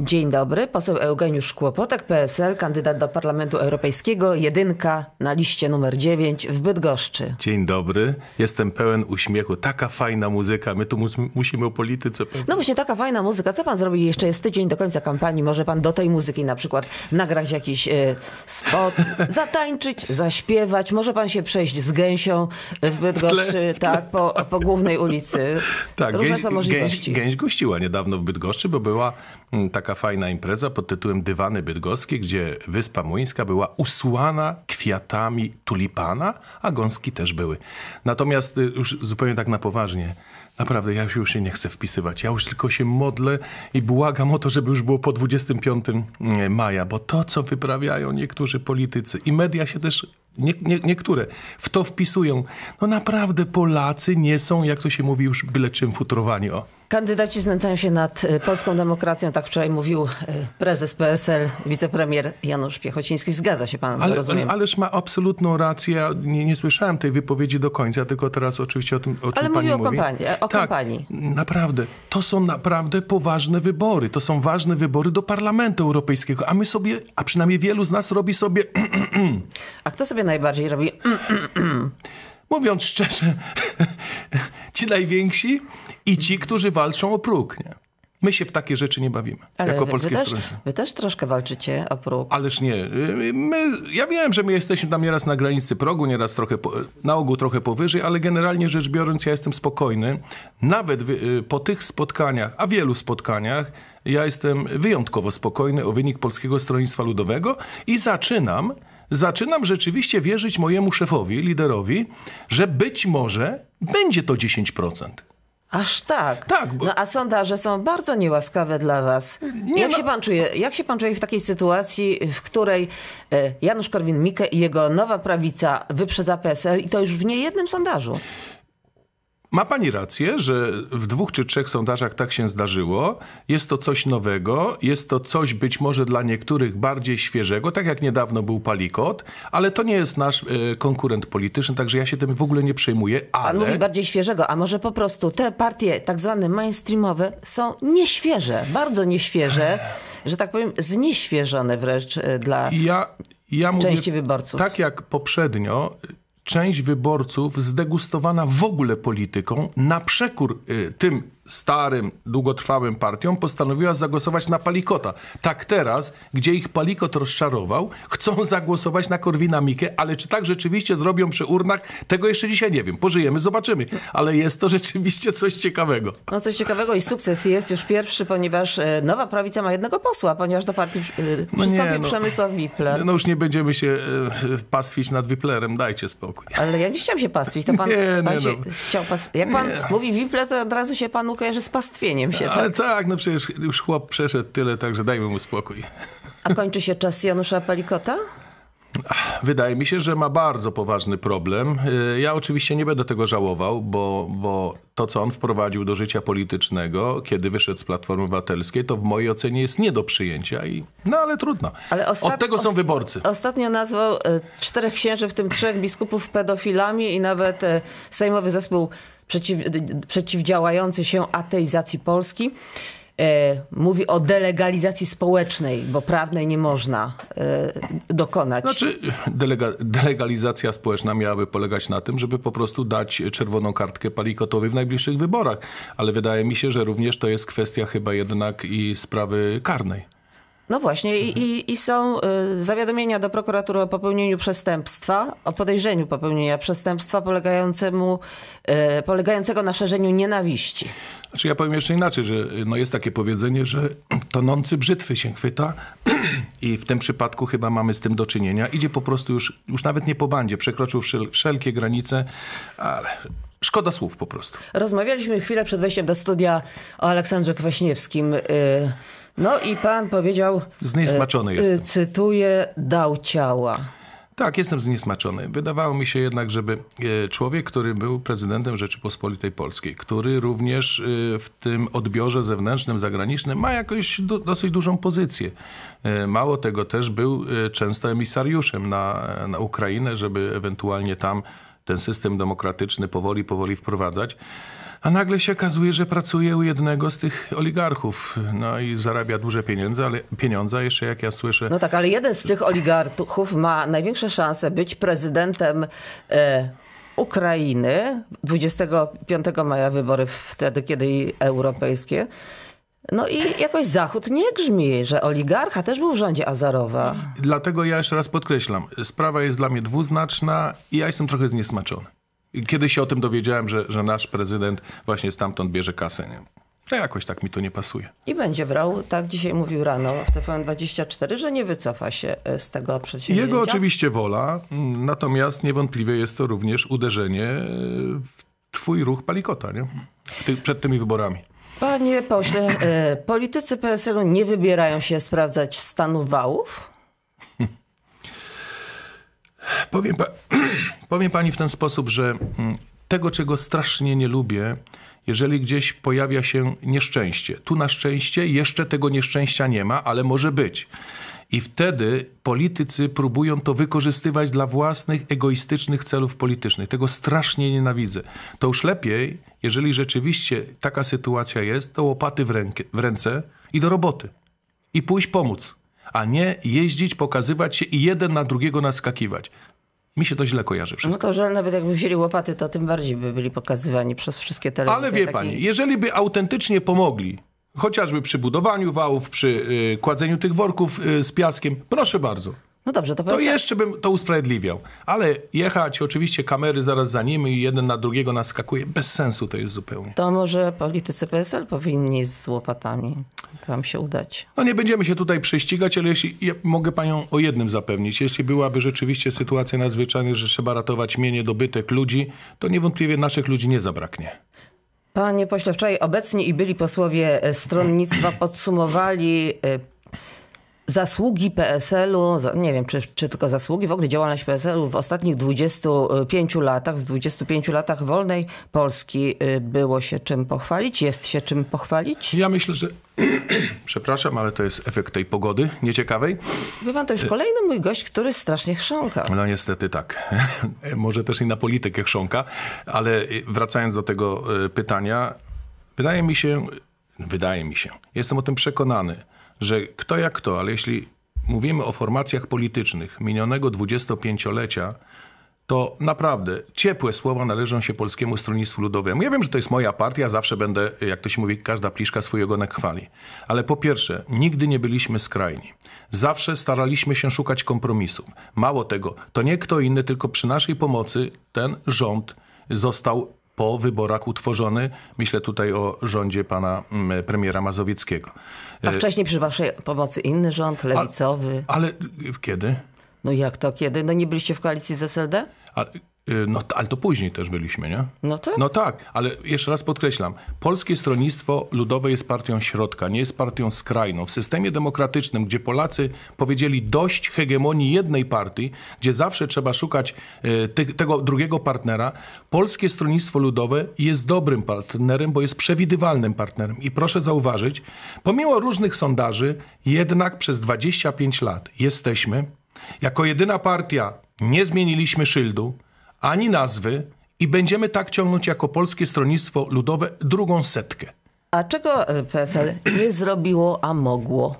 Dzień dobry, poseł Eugeniusz Kłopotek, PSL, kandydat do Parlamentu Europejskiego, jedynka na liście numer 9 w Bydgoszczy. Dzień dobry, jestem pełen uśmiechu. Taka fajna muzyka, my tu mus musimy o polityce. No właśnie, taka fajna muzyka. Co pan zrobi? Jeszcze jest tydzień do końca kampanii. Może pan do tej muzyki na przykład nagrać jakiś y, spot, zatańczyć, zaśpiewać. Może pan się przejść z gęsią w Bydgoszczy, w tle, w tle, tak, po, po, głównej ulicy. Tak, Różne gęś, są możliwości. Gęś, gęś gościła niedawno w Bydgoszczy, bo była mm, taka taka fajna impreza pod tytułem Dywany Bydgoskie, gdzie Wyspa Młyńska była usłana kwiatami tulipana, a gąski też były. Natomiast y, już zupełnie tak na poważnie. Naprawdę, ja już się nie chcę wpisywać. Ja już tylko się modlę i błagam o to, żeby już było po 25 y, maja, bo to, co wyprawiają niektórzy politycy i media się też nie, nie, niektóre w to wpisują. No naprawdę Polacy nie są, jak to się mówi, już byle czym futrowani. O. Kandydaci znęcają się nad y, polską demokracją, tak wczoraj mówił y, prezes PSL, wicepremier Janusz Piechociński. Zgadza się pan, ale, rozumiem. Ależ ma absolutną rację. Nie, nie, słyszałem tej wypowiedzi do końca, tylko teraz oczywiście o tym, o czym ale pani mówi. Ale mówi o kampanii. O tak, kampanii. naprawdę. To są naprawdę poważne wybory. To są ważne wybory do Parlamentu Europejskiego, a my sobie, a przynajmniej wielu z nas robi sobie A kto sobie najbardziej robi? Mówiąc szczerze, ci najwięksi i ci, którzy walczą o próg, nie? My się w takie rzeczy nie bawimy, Ale jako wy, polskie wy strony. Wy też troszkę walczycie o próg. Ależ nie. My, ja wiem, że my jesteśmy tam nieraz na granicy progu, nieraz trochę po, na ogół trochę powyżej, ale generalnie rzecz biorąc ja jestem spokojny. Nawet y, po tych spotkaniach, a wielu spotkaniach, ja jestem wyjątkowo spokojny o wynik Polskiego Stronnictwa Ludowego i zaczynam zaczynam rzeczywiście wierzyć mojemu szefowi, liderowi, że być może będzie to 10%. Aż tak. tak bo... No a sondaże są bardzo niełaskawe dla was. Nie jak, no... się pan czuje, jak się pan czuje w takiej sytuacji, w której e, Janusz Korwin-Mikke i jego nowa prawica wyprzedza PSL i to już w niejednym sondażu? Ma pani rację, że w dwóch czy trzech sondażach tak się zdarzyło. Jest to coś nowego, jest to coś być może dla niektórych bardziej świeżego, tak jak niedawno był Palikot, ale to nie jest nasz e, konkurent polityczny, także ja się tym w ogóle nie przejmuję. Ale... Pan mówi bardziej świeżego, a może po prostu te partie tak zwane mainstreamowe są nieświeże, bardzo nieświeże, że tak powiem znieświeżone wręcz e, dla ja, ja części mówię, wyborców. Tak jak poprzednio część wyborców zdegustowana w ogóle polityką, na przekór y, tym starym, długotrwałym partią, postanowiła zagłosować na Palikota. Tak teraz, gdzie ich Palikot rozczarował, chcą zagłosować na Korwina Mikke, ale czy tak rzeczywiście zrobią przy urnach, tego jeszcze dzisiaj nie wiem. Pożyjemy, zobaczymy. Ale jest to rzeczywiście coś ciekawego. No coś ciekawego i sukces jest już pierwszy, ponieważ e, nowa prawica ma jednego posła, ponieważ do partii e, no nie, no, Przemysław Wipler. No już nie będziemy się e, pastwić nad Wiplerem, dajcie spokój. Ale ja nie chciałam się pastwić, to pan, nie, nie, no. chciał pastwić. Jak pan nie. mówi Wipler, to od razu się panu kojarzy z pastwieniem się, Ale tak? tak, no przecież już chłop przeszedł tyle, także dajmy mu spokój. A kończy się czas Janusza Palikota? Wydaje mi się, że ma bardzo poważny problem. Y, ja oczywiście nie będę tego żałował, bo, bo to, co on wprowadził do życia politycznego, kiedy wyszedł z Platformy Obywatelskiej, to w mojej ocenie jest nie do przyjęcia. I, no ale trudno. Ale ostat... Od tego są wyborcy. Ostatnio nazwał y, czterech księży, w tym trzech biskupów pedofilami i nawet y, sejmowy zespół przeciw... przeciwdziałający się ateizacji Polski E, mówi o delegalizacji społecznej, bo prawnej nie można e, dokonać. Znaczy, delega, delegalizacja społeczna miałaby polegać na tym, żeby po prostu dać czerwoną kartkę Palikotowi w najbliższych wyborach, ale wydaje mi się, że również to jest kwestia chyba jednak i sprawy karnej. No właśnie, mhm. i, i, są e, zawiadomienia do prokuratury o popełnieniu przestępstwa, o podejrzeniu popełnienia przestępstwa polegającemu, polegającego na szerzeniu nienawiści. Znaczy ja powiem jeszcze inaczej, że no jest takie powiedzenie, że tonący brzytwy się chwyta i w tym przypadku chyba mamy z tym do czynienia. Idzie po prostu już, już nawet nie po bandzie, przekroczył wszel wszelkie granice, ale Szkoda słów po prostu. Rozmawialiśmy chwilę przed wejściem do studia o Aleksandrze Kwaśniewskim. Y, no i pan powiedział... Zniesmaczony y, jestem. Y, cytuję, dał ciała. Tak, jestem zniesmaczony. Wydawało mi się jednak, żeby e, człowiek, który był prezydentem Rzeczypospolitej Polskiej, który również e, w tym odbiorze zewnętrznym, zagranicznym ma jakąś do, dosyć dużą pozycję. E, mało tego, też był często emisariuszem na, na Ukrainę, żeby ewentualnie tam ten system demokratyczny powoli, powoli wprowadzać. A nagle się okazuje, że pracuje u jednego z tych oligarchów. No i zarabia duże pieniądze, ale pieniądze jeszcze jak ja słyszę. No tak, ale jeden z tych oligarchów ma największe szanse być prezydentem. E, Ukrainy 25 maja wybory wtedy, kiedy europejskie. No i jakoś Zachód nie grzmi, że oligarcha też był w rządzie Azarowa. Dlatego ja jeszcze raz podkreślam, sprawa jest dla mnie dwuznaczna i ja jestem trochę zniesmaczony. Kiedy się o tym dowiedziałem, że, że nasz prezydent właśnie stamtąd bierze kasę, nie? jakoś tak mi to nie pasuje. I będzie brał, tak dzisiaj mówił rano w TVN24, że nie wycofa się e, z tego przedsięwzięcia. Jego oczywiście wola, mm, natomiast niewątpliwie jest to również uderzenie e, w twój ruch palikota, nie? Ty, przed tymi wyborami. Panie pośle, e, politycy PSL-u nie wybierają się sprawdzać stanu wałów? Powiem, pa powiem pani w ten sposób, że mm, tego, czego strasznie nie lubię, jeżeli gdzieś pojawia się nieszczęście. Tu na szczęście jeszcze tego nieszczęścia nie ma, ale może być. I wtedy politycy próbują to wykorzystywać dla własnych egoistycznych celów politycznych. Tego strasznie nienawidzę. To już lepiej, jeżeli rzeczywiście taka sytuacja jest, to łopaty w, w ręce i do roboty. I pójść pomóc a nie jeździć, pokazywać się i jeden na drugiego naskakiwać. Mi się to źle kojarzy no wszystko. No to, że nawet jakby wzięli łopaty, to tym bardziej by byli pokazywani przez wszystkie telewizje. Ale wie takie... pani, jeżeli by autentycznie pomogli, chociażby przy budowaniu wałów, przy y, kładzeniu tych worków y, z piaskiem, proszę bardzo. No dobrze, to, to jeszcze bym to usprawiedliwiał. Ale jechać, oczywiście kamery zaraz za nim i jeden na drugiego naskakuje, bez sensu to jest zupełnie. To może politycy PSL powinni z łopatami tam się udać. No nie będziemy się tutaj prześcigać, ale jeśli, ja mogę panią o jednym zapewnić. Jeśli byłaby rzeczywiście sytuacja nadzwyczajna, że trzeba ratować mienie, dobytek ludzi, to niewątpliwie naszych ludzi nie zabraknie. Panie pośle, wczoraj obecni i byli posłowie e, stronnictwa podsumowali e, zasługi PSL-u, nie wiem czy, czy tylko zasługi, w ogóle działalność PSL-u w ostatnich 25 y, latach, w 25 latach wolnej Polski y, było się czym pochwalić? Jest się czym pochwalić? Ja myślę, że przepraszam, ale to jest efekt tej pogody nieciekawej. Wie pan, to już y, kolejny mój gość, który strasznie chrząka. No niestety tak. Może też i na politykę chrząka, ale wracając do tego pytania, wydaje mi się, wydaje mi się, jestem o tym przekonany, że kto jak kto, ale jeśli mówimy o formacjach politycznych minionego dwudziestopięciolecia, to naprawdę ciepłe słowa należą się Polskiemu Stronnictwu Ludowemu. Ja wiem, że to jest moja partia, zawsze będę, jak to się mówi, każda pliszka swojego ogonek chwali. Ale po pierwsze, nigdy nie byliśmy skrajni. Zawsze staraliśmy się szukać kompromisów. Mało tego, to nie kto inny, tylko przy naszej pomocy ten rząd został po wyborach utworzony. Myślę tutaj o rządzie pana mm, premiera Mazowieckiego. A wcześniej przy waszej pomocy inny rząd, lewicowy. A, ale kiedy? No jak to kiedy? No nie byliście w koalicji z SLD? A, Y, no, ale to później też byliśmy, nie? No, to? Tak. no tak, ale jeszcze raz podkreślam. Polskie Stronnictwo Ludowe jest partią środka, nie jest partią skrajną. W systemie demokratycznym, gdzie Polacy powiedzieli dość hegemonii jednej partii, gdzie zawsze trzeba szukać y, te, tego drugiego partnera, Polskie Stronnictwo Ludowe jest dobrym partnerem, bo jest przewidywalnym partnerem. I proszę zauważyć, pomimo różnych sondaży, jednak przez 25 lat jesteśmy jako jedyna partia, nie zmieniliśmy szyldu, ani nazwy i będziemy tak ciągnąć jako Polskie Stronnictwo Ludowe drugą setkę. A czego e, PSL nie zrobiło, a mogło?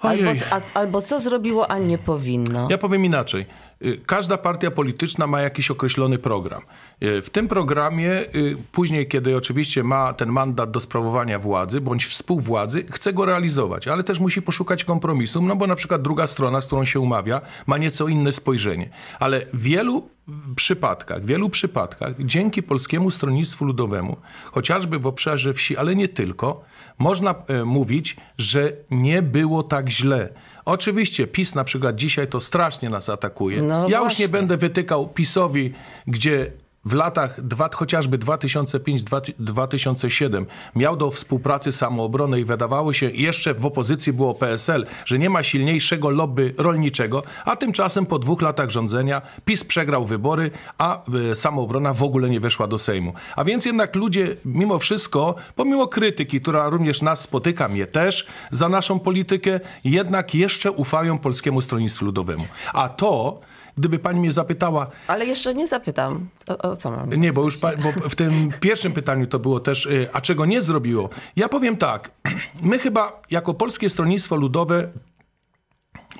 Albo, a, albo, co zrobiło, a nie powinno. Ja powiem inaczej. Y, każda partia polityczna ma jakiś określony program. Y, w tym programie, y, później, kiedy oczywiście ma ten mandat do sprawowania władzy bądź współwładzy, chce go realizować, ale też musi poszukać kompromisu, no bo na przykład druga strona, z którą się umawia, ma nieco inne spojrzenie. Ale wielu przypadkach, w wielu przypadkach, dzięki Polskiemu Stronnictwu Ludowemu, chociażby w obszarze wsi, ale nie tylko, można e, mówić, że nie było tak źle. Oczywiście PiS na przykład dzisiaj to strasznie nas atakuje. No no ja właśnie. już nie będę wytykał PiSowi, gdzie w latach dwa, chociażby 2005-2007 miał do współpracy samoobrony i wydawało się, jeszcze w opozycji było PSL, że nie ma silniejszego lobby rolniczego, a tymczasem po dwóch latach rządzenia PiS przegrał wybory, a y, samoobrona w ogóle nie weszła do Sejmu. A więc jednak ludzie mimo wszystko, pomimo krytyki, która również nas spotyka, mnie też, za naszą politykę, jednak jeszcze ufają Polskiemu Stronnictwu Ludowemu. A to Gdyby pani mnie zapytała... Ale jeszcze nie zapytam. O, o co mam? Nie, bo już pa, bo w tym pierwszym pytaniu to było też, y, a czego nie zrobiło? Ja powiem tak. My chyba jako Polskie Stronnictwo Ludowe,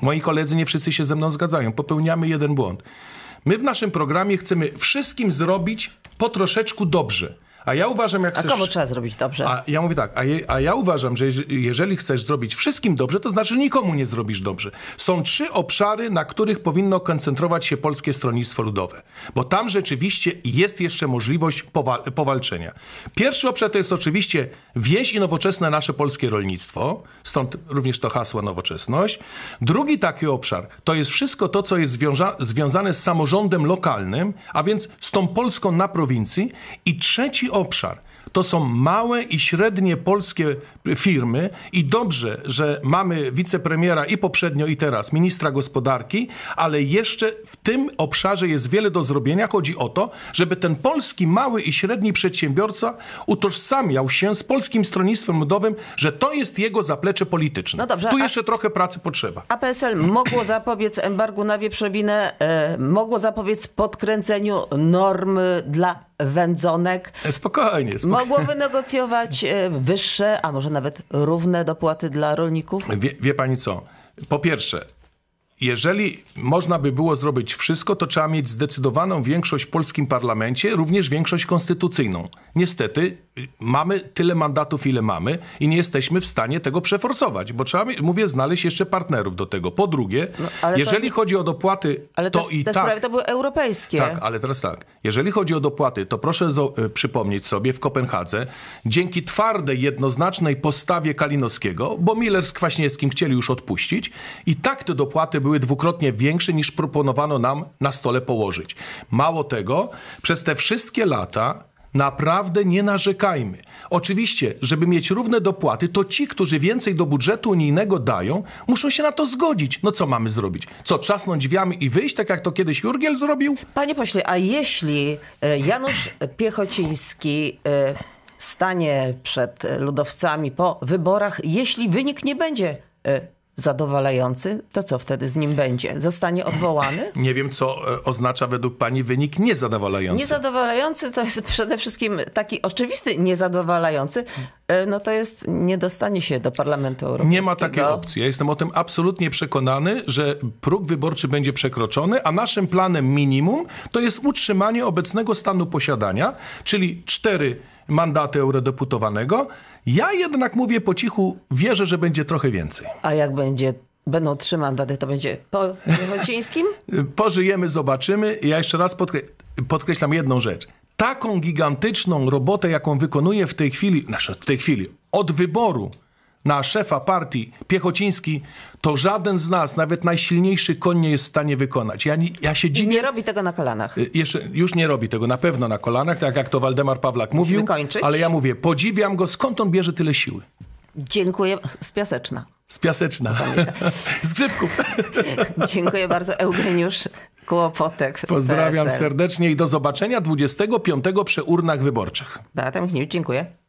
moi koledzy nie wszyscy się ze mną zgadzają, popełniamy jeden błąd. My w naszym programie chcemy wszystkim zrobić po troszeczku dobrze. A ja uważam, jak chcesz... A komu trzeba zrobić dobrze? A ja mówię tak, a, je, a ja uważam, że jeżeli chcesz zrobić wszystkim dobrze, to znaczy nikomu nie zrobisz dobrze. Są trzy obszary, na których powinno koncentrować się Polskie Stronnictwo Ludowe. Bo tam rzeczywiście jest jeszcze możliwość powalczenia. Pierwszy obszar to jest oczywiście wieś i nowoczesne nasze polskie rolnictwo. Stąd również to hasło nowoczesność. Drugi taki obszar to jest wszystko to, co jest związane z samorządem lokalnym, a więc z tą Polską na prowincji. I trzeci obszar. To są małe i średnie polskie firmy i dobrze, że mamy wicepremiera i poprzednio i teraz ministra gospodarki, ale jeszcze w tym obszarze jest wiele do zrobienia. Chodzi o to, żeby ten polski mały i średni przedsiębiorca utożsamiał się z polskim stronnictwem ludowym, że to jest jego zaplecze polityczne. No dobrze, tu jeszcze a... trochę pracy potrzeba. Apsl mogło zapobiec embargu na wieprzowinę, e, mogło zapobiec podkręceniu norm dla wędzonek. Spokojnie, spokojnie. Mogło wynegocjować e, wyższe, a może nawet równe dopłaty dla rolników? Wie, wie pani co? Po pierwsze, jeżeli można by było zrobić wszystko, to trzeba mieć zdecydowaną większość w polskim parlamencie, również większość konstytucyjną. Niestety y, mamy tyle mandatów, ile mamy i nie jesteśmy w stanie tego przeforsować, bo trzeba, mówię, znaleźć jeszcze partnerów do tego. Po drugie, no, jeżeli to... chodzi o dopłaty, ale to, to i te tak... sprawy to były europejskie. Tak, ale teraz tak. Jeżeli chodzi o dopłaty, to proszę y, przypomnieć sobie w Kopenhadze, dzięki twardej, jednoznacznej postawie Kalinowskiego, bo Miller z Kwaśniewskim chcieli już odpuścić i tak te dopłaty były były dwukrotnie większe niż proponowano nam na stole położyć. Mało tego, przez te wszystkie lata Naprawdę nie narzekajmy. Oczywiście, żeby mieć równe dopłaty, to ci, którzy więcej do budżetu unijnego dają, muszą się na to zgodzić. No co mamy zrobić? Co, trzasnąć drzwiami i wyjść, tak jak to kiedyś Jurgiel zrobił? Panie pośle, a jeśli e, Janusz Piechociński e, stanie przed e, ludowcami po wyborach, jeśli wynik nie będzie zadowalający, to co wtedy z nim będzie? Zostanie odwołany? Nie wiem, co e, oznacza według pani wynik niezadowalający. Niezadowalający to jest przede wszystkim taki oczywisty niezadowalający, E, no to jest nie dostanie się do Parlamentu Europejskiego. Nie ma takiej opcji. Ja jestem o tym absolutnie przekonany, że próg wyborczy będzie przekroczony, a naszym planem minimum to jest utrzymanie obecnego stanu posiadania, czyli cztery mandaty eurodeputowanego. Ja jednak mówię po cichu, wierzę, że będzie trochę więcej. A jak będzie będą trzy mandaty, to będzie po Wojcińskim? Pożyjemy, zobaczymy. Ja jeszcze raz podkre podkreślam jedną rzecz taką gigantyczną robotę, jaką wykonuje w tej chwili, znaczy w tej chwili, od wyboru na szefa partii Piechociński, to żaden z nas, nawet najsilniejszy koń nie jest w stanie wykonać. Ja, ja się dziwię... I nie robi tego na kolanach. Y, jeszcze, już nie robi tego, na pewno na kolanach, tak jak to Waldemar Pawlak Musimy mówił. Kończyć. Ale ja mówię, podziwiam go, skąd on bierze tyle siły? Dziękuję. Z Piaseczna. Z Piaseczna. Z Grzybków. Dziękuję bardzo, Eugeniusz kłopotek. Pozdrawiam PSL. serdecznie i do zobaczenia 25 przy urnach wyborczych. Beata Michniewicz, dziękuję.